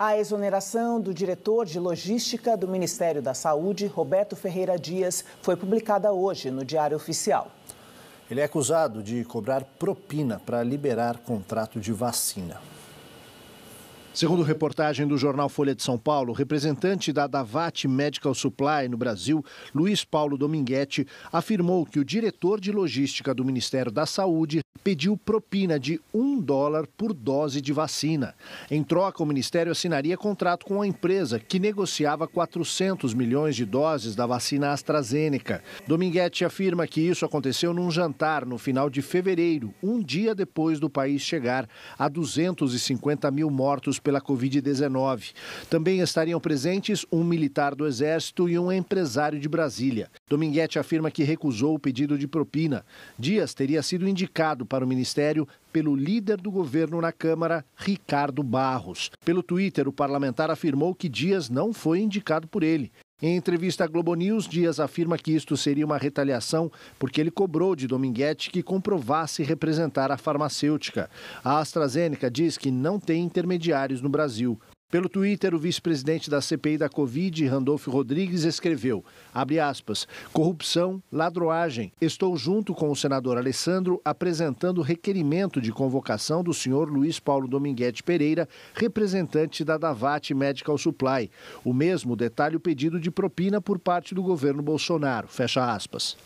a exoneração do diretor de logística do Ministério da Saúde, Roberto Ferreira Dias, foi publicada hoje no Diário Oficial. Ele é acusado de cobrar propina para liberar contrato de vacina. Segundo reportagem do jornal Folha de São Paulo, representante da Davat Medical Supply no Brasil, Luiz Paulo Dominguete, afirmou que o diretor de logística do Ministério da Saúde, pediu propina de um dólar por dose de vacina. Em troca, o Ministério assinaria contrato com a empresa que negociava 400 milhões de doses da vacina AstraZeneca. Dominguete afirma que isso aconteceu num jantar no final de fevereiro, um dia depois do país chegar a 250 mil mortos pela Covid-19. Também estariam presentes um militar do Exército e um empresário de Brasília. Dominguete afirma que recusou o pedido de propina. Dias teria sido indicado para o ministério pelo líder do governo na Câmara, Ricardo Barros. Pelo Twitter, o parlamentar afirmou que Dias não foi indicado por ele. Em entrevista à Globo News, Dias afirma que isto seria uma retaliação porque ele cobrou de Dominguete que comprovasse representar a farmacêutica. A AstraZeneca diz que não tem intermediários no Brasil. Pelo Twitter, o vice-presidente da CPI da Covid, Randolfo Rodrigues, escreveu, aspas, corrupção, ladroagem. Estou junto com o senador Alessandro apresentando requerimento de convocação do senhor Luiz Paulo Dominguete Pereira, representante da Davate Medical Supply. O mesmo detalhe o pedido de propina por parte do governo Bolsonaro, fecha aspas.